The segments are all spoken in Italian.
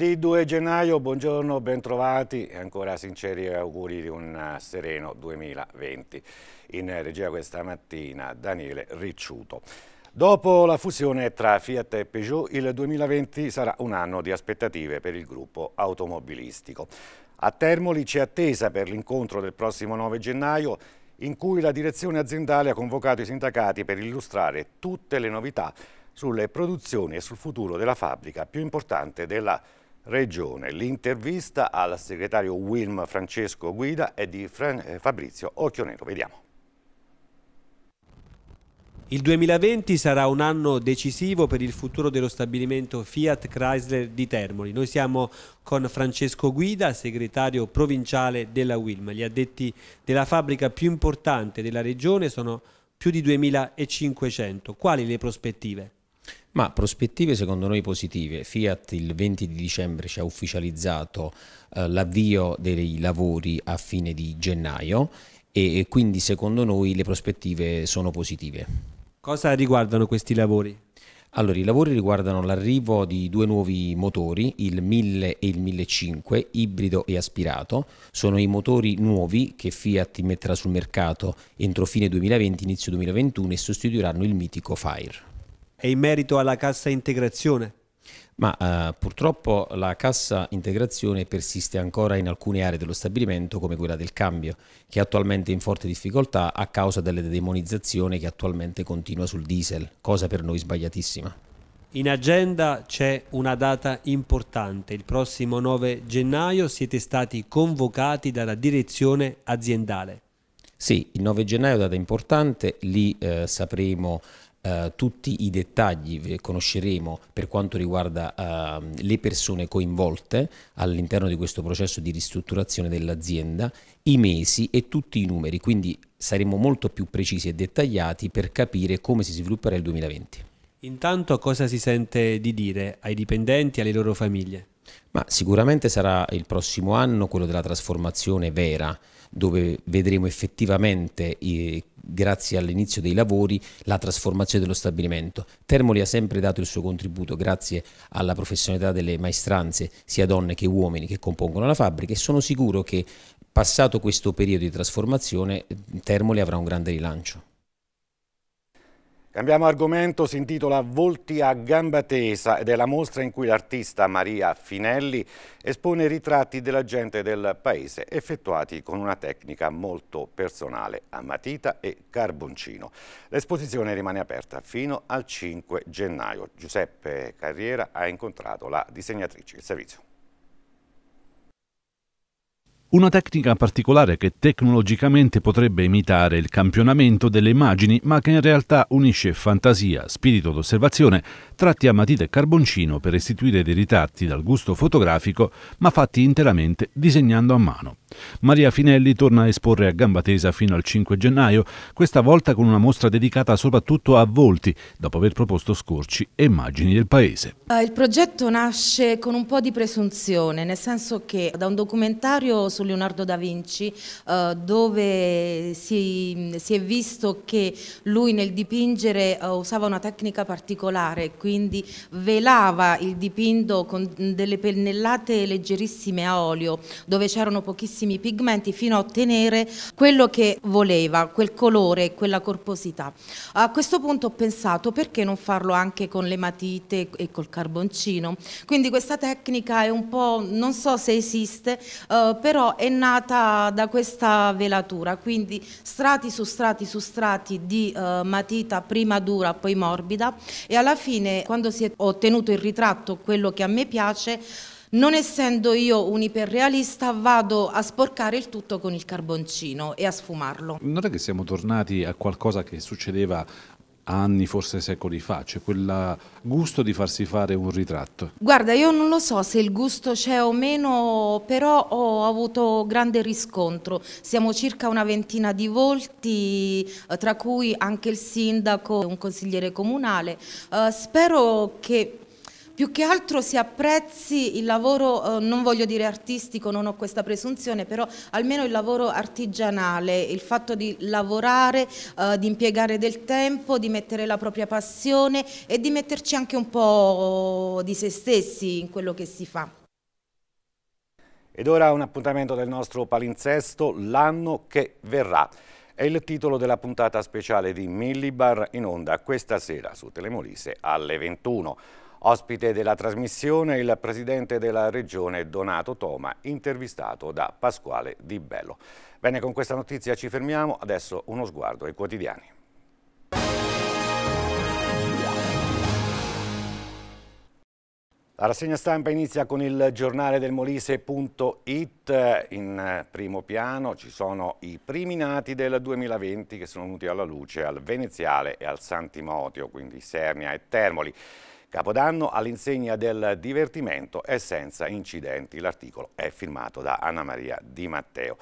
Giovedì 2 gennaio, buongiorno, bentrovati e ancora sinceri auguri di un eh, sereno 2020. In regia questa mattina Daniele Ricciuto. Dopo la fusione tra Fiat e Peugeot, il 2020 sarà un anno di aspettative per il gruppo automobilistico. A Termoli c'è attesa per l'incontro del prossimo 9 gennaio in cui la direzione aziendale ha convocato i sindacati per illustrare tutte le novità sulle produzioni e sul futuro della fabbrica più importante della città Regione. L'intervista al segretario Wilm Francesco Guida è di eh, Fabrizio Occhionero. Vediamo. Il 2020 sarà un anno decisivo per il futuro dello stabilimento Fiat Chrysler di Termoli. Noi siamo con Francesco Guida, segretario provinciale della Wilm. Gli addetti della fabbrica più importante della regione sono più di 2500. Quali le prospettive? Ma prospettive secondo noi positive. Fiat il 20 di dicembre ci ha ufficializzato eh, l'avvio dei lavori a fine di gennaio e, e quindi secondo noi le prospettive sono positive. Cosa riguardano questi lavori? Allora, i lavori riguardano l'arrivo di due nuovi motori, il 1000 e il 1005, ibrido e aspirato. Sono i motori nuovi che Fiat metterà sul mercato entro fine 2020, inizio 2021 e sostituiranno il mitico Fire e in merito alla cassa integrazione? Ma eh, purtroppo la cassa integrazione persiste ancora in alcune aree dello stabilimento come quella del cambio, che è attualmente in forte difficoltà a causa della demonizzazione che attualmente continua sul diesel, cosa per noi sbagliatissima. In agenda c'è una data importante, il prossimo 9 gennaio siete stati convocati dalla direzione aziendale. Sì, il 9 gennaio è data importante, lì eh, sapremo eh, tutti i dettagli conosceremo per quanto riguarda eh, le persone coinvolte all'interno di questo processo di ristrutturazione dell'azienda, i mesi e tutti i numeri, quindi saremo molto più precisi e dettagliati per capire come si svilupperà il 2020. Intanto cosa si sente di dire ai dipendenti e alle loro famiglie? Ma sicuramente sarà il prossimo anno quello della trasformazione vera, dove vedremo effettivamente grazie all'inizio dei lavori, la trasformazione dello stabilimento. Termoli ha sempre dato il suo contributo grazie alla professionalità delle maestranze, sia donne che uomini, che compongono la fabbrica e sono sicuro che passato questo periodo di trasformazione Termoli avrà un grande rilancio. Cambiamo argomento, si intitola Volti a gamba tesa ed è la mostra in cui l'artista Maria Finelli espone ritratti della gente del paese effettuati con una tecnica molto personale a matita e carboncino. L'esposizione rimane aperta fino al 5 gennaio. Giuseppe Carriera ha incontrato la disegnatrice. Il servizio. Una tecnica particolare che tecnologicamente potrebbe imitare il campionamento delle immagini, ma che in realtà unisce fantasia, spirito d'osservazione, tratti a matita e carboncino per restituire dei ritratti dal gusto fotografico, ma fatti interamente disegnando a mano. Maria Finelli torna a esporre a gamba tesa fino al 5 gennaio, questa volta con una mostra dedicata soprattutto a volti, dopo aver proposto scorci e immagini del paese. Ah, il progetto nasce con un po' di presunzione, nel senso che da un documentario su Leonardo da Vinci, eh, dove si, è visto che lui nel dipingere eh, usava una tecnica particolare, quindi velava il dipinto con delle pennellate leggerissime a olio, dove c'erano pochissime tantissimi pigmenti fino a ottenere quello che voleva, quel colore, quella corposità. A questo punto ho pensato perché non farlo anche con le matite e col carboncino. Quindi questa tecnica è un po', non so se esiste, eh, però è nata da questa velatura, quindi strati su strati su strati di eh, matita prima dura poi morbida e alla fine quando si è ottenuto il ritratto, quello che a me piace, non essendo io un iperrealista vado a sporcare il tutto con il carboncino e a sfumarlo. Non è che siamo tornati a qualcosa che succedeva anni, forse secoli fa, c'è cioè quel gusto di farsi fare un ritratto? Guarda, io non lo so se il gusto c'è o meno, però ho avuto grande riscontro. Siamo circa una ventina di volti, eh, tra cui anche il sindaco, e un consigliere comunale. Uh, spero che più che altro si apprezzi il lavoro, eh, non voglio dire artistico, non ho questa presunzione, però almeno il lavoro artigianale, il fatto di lavorare, eh, di impiegare del tempo, di mettere la propria passione e di metterci anche un po' di se stessi in quello che si fa. Ed ora un appuntamento del nostro palinsesto, l'anno che verrà. È il titolo della puntata speciale di Millibar in onda questa sera su Telemolise alle 21. Ospite della trasmissione il presidente della regione Donato Toma, intervistato da Pasquale Di Bello. Bene, con questa notizia ci fermiamo, adesso uno sguardo ai quotidiani. La rassegna stampa inizia con il giornale del Molise.it, in primo piano ci sono i primi nati del 2020 che sono venuti alla luce al Veneziale e al Sant'Imotio, quindi Sernia e Termoli. Capodanno all'insegna del divertimento e senza incidenti. L'articolo è firmato da Anna Maria Di Matteo.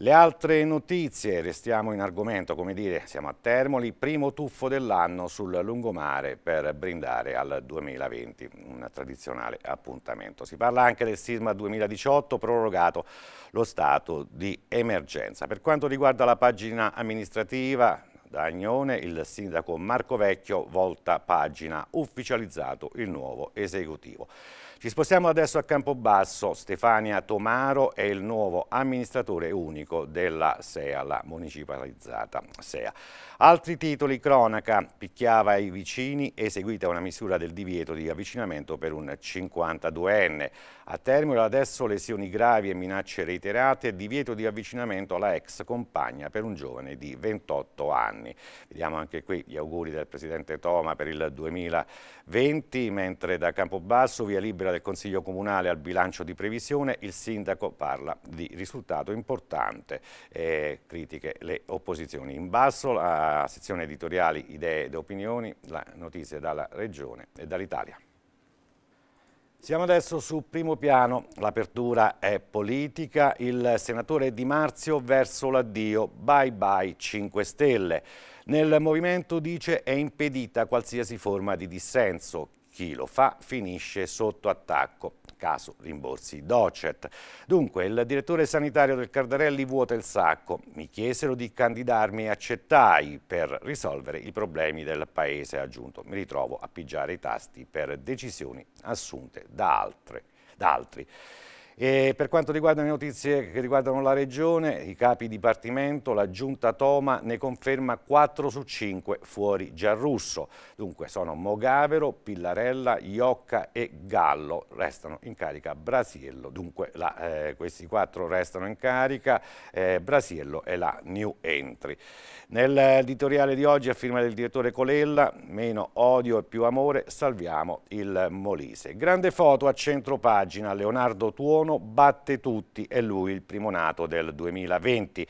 Le altre notizie, restiamo in argomento, come dire, siamo a Termoli, primo tuffo dell'anno sul lungomare per brindare al 2020, un tradizionale appuntamento. Si parla anche del sisma 2018 prorogato lo stato di emergenza. Per quanto riguarda la pagina amministrativa, da Agnone il sindaco Marco Vecchio volta pagina, ufficializzato il nuovo esecutivo. Ci spostiamo adesso a Campobasso. Stefania Tomaro è il nuovo amministratore unico della SEA, la municipalizzata SEA. Altri titoli, cronaca, picchiava i vicini, eseguita una misura del divieto di avvicinamento per un 52enne. A termine adesso lesioni gravi e minacce reiterate, divieto di avvicinamento alla ex compagna per un giovane di 28 anni. Vediamo anche qui gli auguri del presidente Toma per il 2020, mentre da Campobasso via libera delibera del Consiglio Comunale al bilancio di previsione, il sindaco parla di risultato importante, eh, critiche le opposizioni. In basso la sezione editoriali idee ed opinioni, la notizia dalla Regione e dall'Italia. Siamo adesso su primo piano, l'apertura è politica, il senatore Di Marzio verso l'addio, bye bye 5 Stelle. Nel movimento dice è impedita qualsiasi forma di dissenso, chi lo fa finisce sotto attacco caso rimborsi docet. Dunque, il direttore sanitario del Cardarelli vuota il sacco. Mi chiesero di candidarmi e accettai per risolvere i problemi del paese, ha aggiunto. Mi ritrovo a pigiare i tasti per decisioni assunte da, altre, da altri. E per quanto riguarda le notizie che riguardano la Regione, i capi dipartimento, la Giunta Toma ne conferma 4 su 5 fuori Giarrusso. Dunque sono Mogavero, Pillarella, Iocca e Gallo. Restano in carica Brasiello. Dunque la, eh, questi 4 restano in carica. Eh, Brasiello e la new entry. Nell'editoriale di oggi a firma del direttore Colella, meno odio e più amore, salviamo il Molise. Grande foto a centro pagina, Leonardo Tuono Bruno batte tutti, e lui il primo nato del 2020.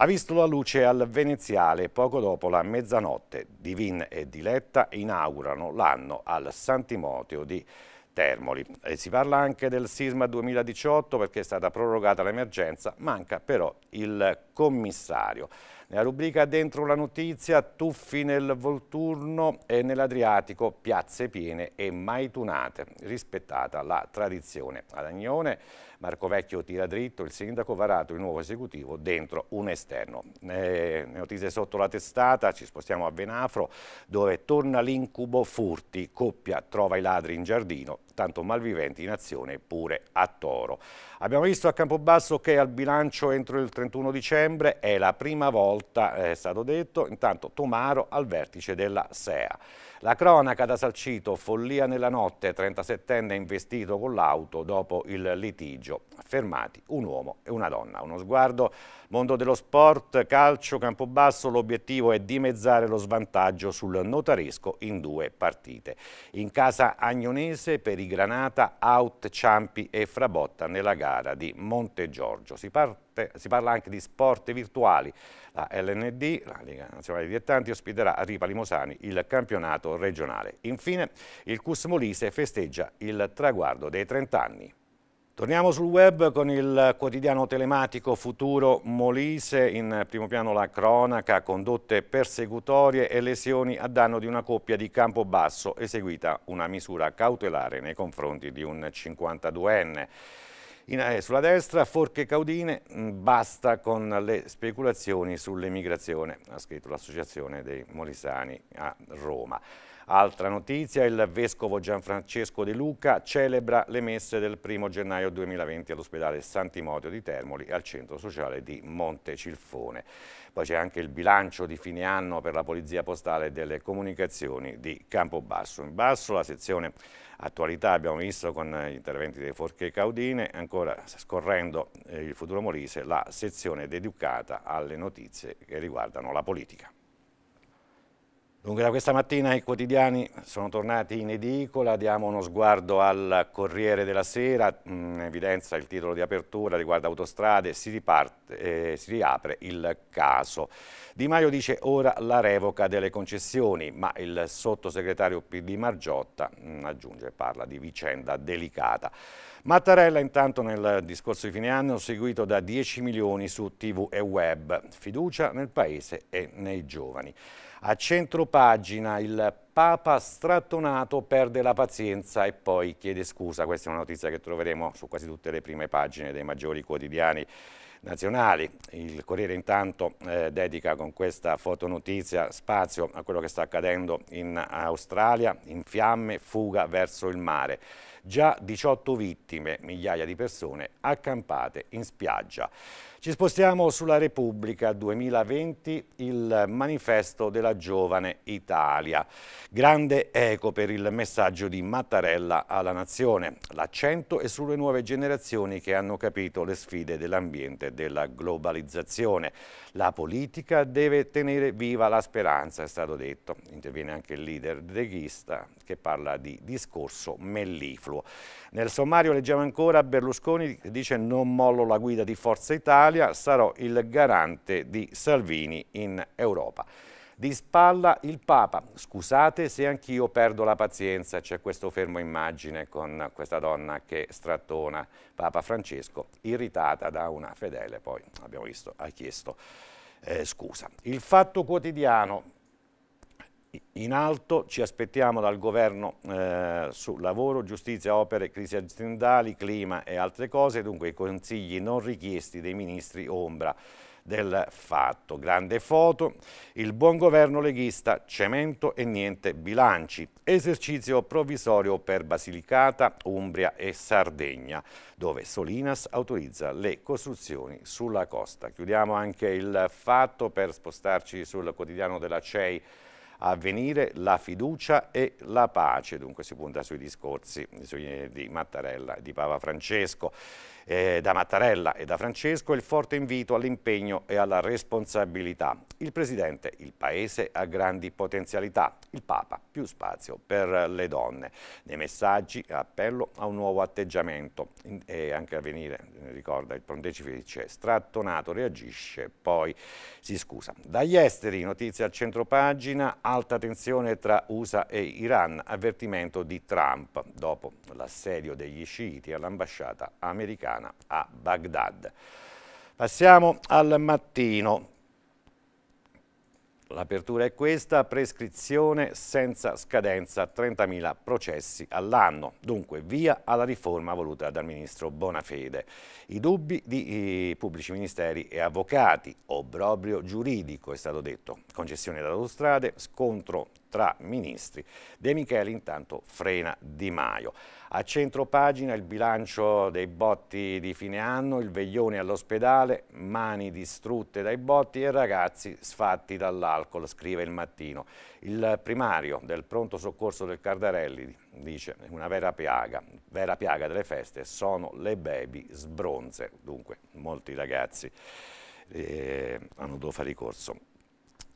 Ha visto la luce al Veneziale poco dopo la mezzanotte. Divin e Diletta inaugurano l'anno al San Timoteo di Termoli. E si parla anche del sisma 2018 perché è stata prorogata l'emergenza, manca però il commissario. Nella rubrica Dentro la notizia, tuffi nel Volturno e nell'Adriatico, piazze piene e mai tunate, rispettata la tradizione. Ad Agnone, Marco Vecchio tira dritto, il sindaco varato il nuovo esecutivo dentro un esterno. Eh, notizie sotto la testata, ci spostiamo a Venafro, dove torna l'incubo furti, coppia trova i ladri in giardino, tanto malviventi in azione pure a Toro. Abbiamo visto a Campobasso che al bilancio entro il 31 dicembre è la prima volta volta, è stato detto, intanto Tomaro al vertice della SEA. La cronaca da Salcito, follia nella notte, 37enne investito con l'auto dopo il litigio. Fermati un uomo e una donna. Uno sguardo Mondo dello sport, calcio, Campobasso, l'obiettivo è dimezzare lo svantaggio sul notaresco in due partite. In casa agnonese per i Granata, out Ciampi e Frabotta nella gara di Monte Giorgio. Si parte si parla anche di sport virtuali. La LND, la Lega Nazionale dei Dilettanti, ospiterà a Ripa Limosani il campionato regionale. Infine, il Cus Molise festeggia il traguardo dei 30 anni. Torniamo sul web con il quotidiano telematico Futuro Molise, in primo piano la cronaca, condotte persecutorie e lesioni a danno di una coppia di Campobasso, eseguita una misura cautelare nei confronti di un 52enne. In, eh, sulla destra, forche caudine, mm, basta con le speculazioni sull'emigrazione, ha scritto l'associazione dei molisani a Roma. Altra notizia, il vescovo Gianfrancesco De Luca celebra le messe del 1 gennaio 2020 all'ospedale Sant'Imodio di Termoli al centro sociale di Montecilfone. Poi c'è anche il bilancio di fine anno per la Polizia Postale delle Comunicazioni di Campobasso. In basso la sezione attualità abbiamo visto con gli interventi dei Forche e Caudine, ancora scorrendo eh, il futuro Molise la sezione dedicata alle notizie che riguardano la politica. Dunque da questa mattina i quotidiani sono tornati in edicola, diamo uno sguardo al Corriere della Sera, in mm, evidenza il titolo di apertura, riguarda autostrade, si, riparte, eh, si riapre il caso. Di Maio dice ora la revoca delle concessioni, ma il sottosegretario PD Margiotta mh, mm, aggiunge, parla di vicenda delicata. Mattarella intanto nel discorso di fine anno seguito da 10 milioni su TV e web, fiducia nel paese e nei giovani. A centro pagina il Papa strattonato perde la pazienza e poi chiede scusa. Questa è una notizia che troveremo su quasi tutte le prime pagine dei maggiori quotidiani nazionali. Il Corriere intanto eh, dedica con questa fotonotizia spazio a quello che sta accadendo in Australia, in fiamme, fuga verso il mare. Già 18 vittime, migliaia di persone accampate in spiaggia. Ci spostiamo sulla Repubblica 2020, il manifesto della giovane Italia. Grande eco per il messaggio di Mattarella alla nazione. L'accento è sulle nuove generazioni che hanno capito le sfide dell'ambiente e della globalizzazione. La politica deve tenere viva la speranza, è stato detto. Interviene anche il leader deghista che parla di discorso mellifluo. Nel sommario leggiamo ancora Berlusconi che dice non mollo la guida di Forza Italia, sarò il garante di Salvini in Europa. Di spalla il Papa, scusate se anch'io perdo la pazienza, c'è questo fermo immagine con questa donna che strattona Papa Francesco, irritata da una fedele, poi abbiamo visto, ha chiesto eh, scusa. Il Fatto Quotidiano, in alto, ci aspettiamo dal governo eh, su lavoro, giustizia, opere, crisi aziendali, clima e altre cose, dunque i consigli non richiesti dei ministri ombra del fatto. Grande foto, il buon governo leghista, cemento e niente bilanci, esercizio provvisorio per Basilicata, Umbria e Sardegna, dove Solinas autorizza le costruzioni sulla costa. Chiudiamo anche il fatto per spostarci sul quotidiano della CEI avvenire la fiducia e la pace. Dunque si punta sui discorsi di Mattarella e di Papa Francesco. Eh, da Mattarella e da Francesco il forte invito all'impegno e alla responsabilità. Il Presidente, il Paese ha grandi potenzialità, il Papa più spazio per le donne. Nei messaggi appello a un nuovo atteggiamento e anche a venire, ricorda il pontefice, strattonato reagisce, poi si scusa. Dagli esteri, notizia al centro pagina, alta tensione tra USA e Iran, avvertimento di Trump dopo l'assedio degli sciiti all'ambasciata americana a Baghdad. Passiamo al mattino. L'apertura è questa, prescrizione senza scadenza, 30.000 processi all'anno, dunque via alla riforma voluta dal ministro Bonafede. I dubbi di pubblici ministeri e avvocati, obbrobrio giuridico è stato detto, concessione d'autostrade, scontro tra ministri. De Micheli intanto frena Di Maio. A centro pagina il bilancio dei botti di fine anno, il veglione all'ospedale, mani distrutte dai botti e ragazzi sfatti dall'alcol, scrive il mattino. Il primario del pronto soccorso del Cardarelli dice una vera piaga, vera piaga delle feste sono le baby sbronze, dunque molti ragazzi eh, hanno dovuto fare ricorso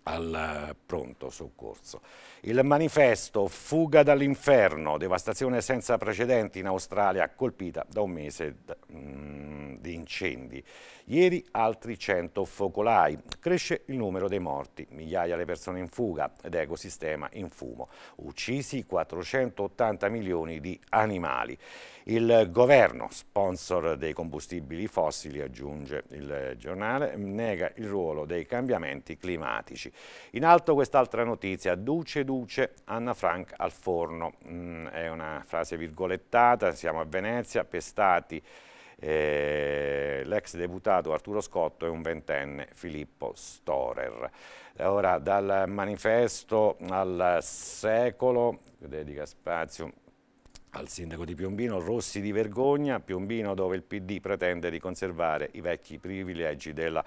al pronto soccorso. Il manifesto Fuga dall'inferno, devastazione senza precedenti in Australia colpita da un mese mm, di incendi. Ieri altri 100 focolai, cresce il numero dei morti, migliaia le persone in fuga ed ecosistema in fumo, uccisi 480 milioni di animali. Il governo, sponsor dei combustibili fossili, aggiunge il giornale, nega il ruolo dei cambiamenti climatici. In alto quest'altra notizia, duce duce Anna Frank al forno, mm, è una frase virgolettata, siamo a Venezia, pestati eh, l'ex deputato Arturo Scotto e un ventenne Filippo Storer. Ora dal manifesto al secolo, dedica spazio al sindaco di Piombino Rossi di Vergogna, Piombino dove il PD pretende di conservare i vecchi privilegi della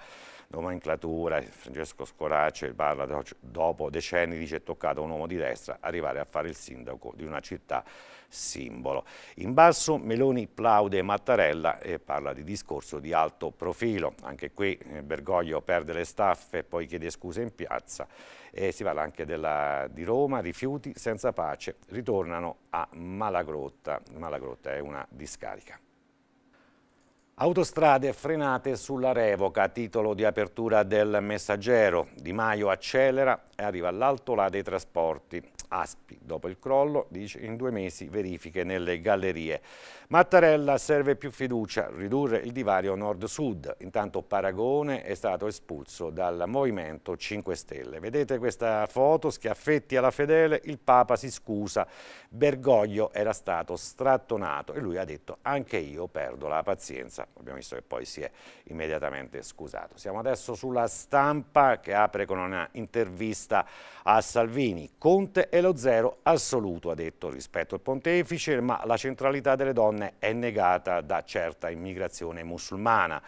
nomenclatura, Francesco Scorace parla dopo decenni dice toccato a un uomo di destra arrivare a fare il sindaco di una città simbolo. In basso Meloni plaude Mattarella e parla di discorso di alto profilo. Anche qui eh, Bergoglio perde le staffe e poi chiede scuse in piazza. E si parla anche della, di Roma, rifiuti senza pace, ritornano a Malagrotta. Malagrotta è una discarica. Autostrade frenate sulla revoca, titolo di apertura del messaggero. Di Maio accelera e arriva all'alto là dei trasporti. Aspi, dopo il crollo, dice in due mesi verifiche nelle gallerie. Mattarella serve più fiducia, ridurre il divario nord-sud. Intanto Paragone è stato espulso dal Movimento 5 Stelle. Vedete questa foto, schiaffetti alla fedele, il Papa si scusa. Bergoglio era stato strattonato e lui ha detto anche io perdo la pazienza. Abbiamo visto che poi si è immediatamente scusato. Siamo adesso sulla stampa che apre con una intervista a Salvini. Conte e lo zero assoluto, ha detto rispetto al pontefice, ma la centralità delle donne è negata da certa immigrazione musulmana.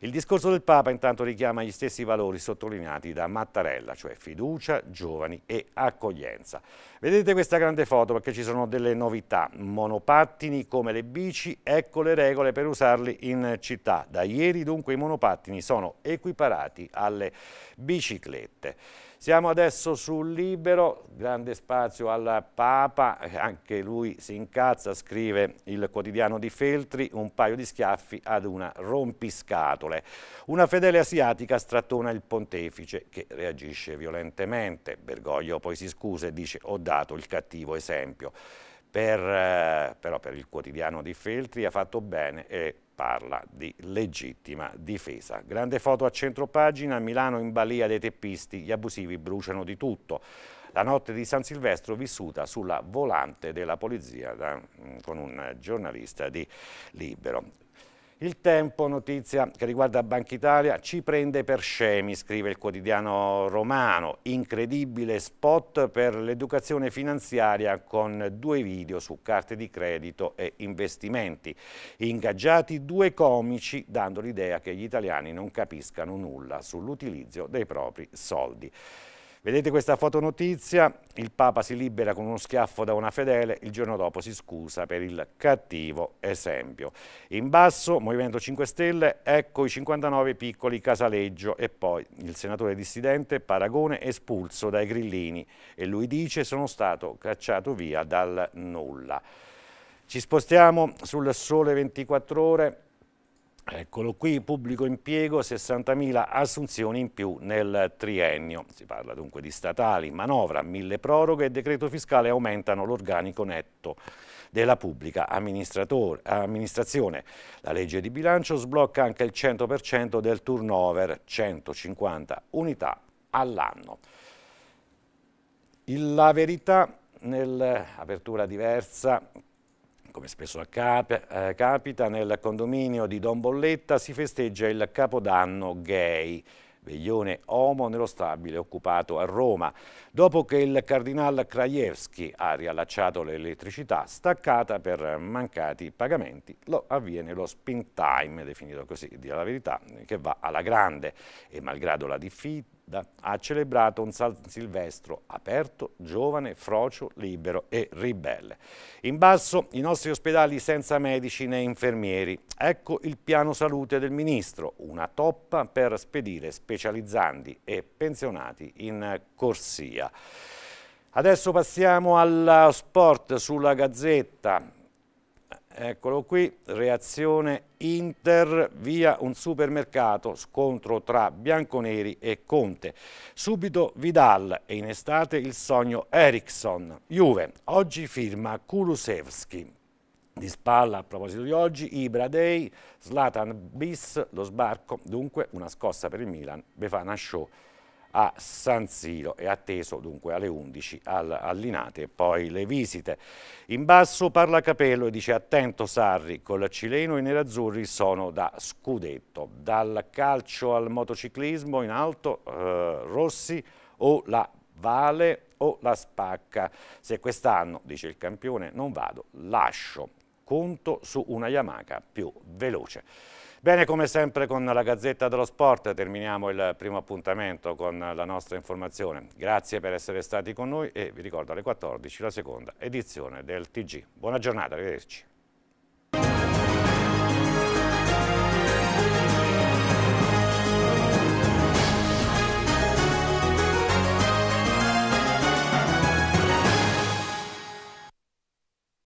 Il discorso del Papa intanto richiama gli stessi valori sottolineati da Mattarella, cioè fiducia, giovani e accoglienza. Vedete questa grande foto perché ci sono delle novità. Monopattini come le bici, ecco le regole per usarli in città. Da ieri dunque i monopattini sono equiparati alle biciclette. Siamo adesso sul Libero, grande spazio al Papa, anche lui si incazza, scrive il quotidiano di Feltri, un paio di schiaffi ad una rompiscato scatole. Una fedele asiatica strattona il pontefice che reagisce violentemente. Bergoglio poi si scusa e dice ho dato il cattivo esempio. Per, eh, però per il quotidiano di Feltri ha fatto bene e parla di legittima difesa. Grande foto a centro pagina, Milano in balia dei teppisti, gli abusivi bruciano di tutto. La notte di San Silvestro vissuta sulla volante della polizia da, mm, con un giornalista di Libero. Il tempo, notizia che riguarda Banca Italia, ci prende per scemi, scrive il quotidiano romano. Incredibile spot per l'educazione finanziaria con due video su carte di credito e investimenti. Ingaggiati due comici dando l'idea che gli italiani non capiscano nulla sull'utilizzo dei propri soldi. Vedete questa fotonotizia? Il Papa si libera con uno schiaffo da una fedele, il giorno dopo si scusa per il cattivo esempio. In basso, Movimento 5 Stelle, ecco i 59 piccoli Casaleggio e poi il senatore dissidente Paragone espulso dai grillini e lui dice sono stato cacciato via dal nulla. Ci spostiamo sul Sole 24 Ore Eccolo qui, pubblico impiego, 60.000 assunzioni in più nel triennio. Si parla dunque di statali, manovra, mille proroghe e decreto fiscale aumentano l'organico netto della pubblica amministrazione. La legge di bilancio sblocca anche il 100% del turnover, 150 unità all'anno. La verità nell'apertura diversa come spesso accap eh, capita, nel condominio di Don Bolletta si festeggia il Capodanno gay veglione Homo nello stabile occupato a Roma. Dopo che il cardinale Krajewski ha riallacciato l'elettricità staccata per mancati pagamenti, lo avviene lo spin time, definito così, dire la verità, che va alla grande e malgrado la, ha celebrato un San Silvestro aperto, giovane, frocio, libero e ribelle. In basso i nostri ospedali senza medici né infermieri. Ecco il piano salute del Ministro, una toppa per spedire specializzandi e pensionati in corsia. Adesso passiamo allo sport sulla Gazzetta. Eccolo qui, reazione Inter via un supermercato, scontro tra Bianconeri e Conte. Subito Vidal e in estate il sogno Ericsson. Juve, oggi firma Kulusevski. Di spalla a proposito di oggi, Ibra Day, Slatan bis, lo sbarco, dunque una scossa per il Milan, Befana Show a San Siro e atteso dunque alle 11 all'Inate e poi le visite. In basso parla Capello e dice attento Sarri, col cileno i nerazzurri sono da scudetto. Dal calcio al motociclismo in alto eh, Rossi o la Vale o la Spacca. Se quest'anno, dice il campione, non vado, lascio. Conto su una Yamaha più veloce. Bene, come sempre con la Gazzetta dello Sport terminiamo il primo appuntamento con la nostra informazione. Grazie per essere stati con noi e vi ricordo alle 14 la seconda edizione del TG. Buona giornata, arrivederci.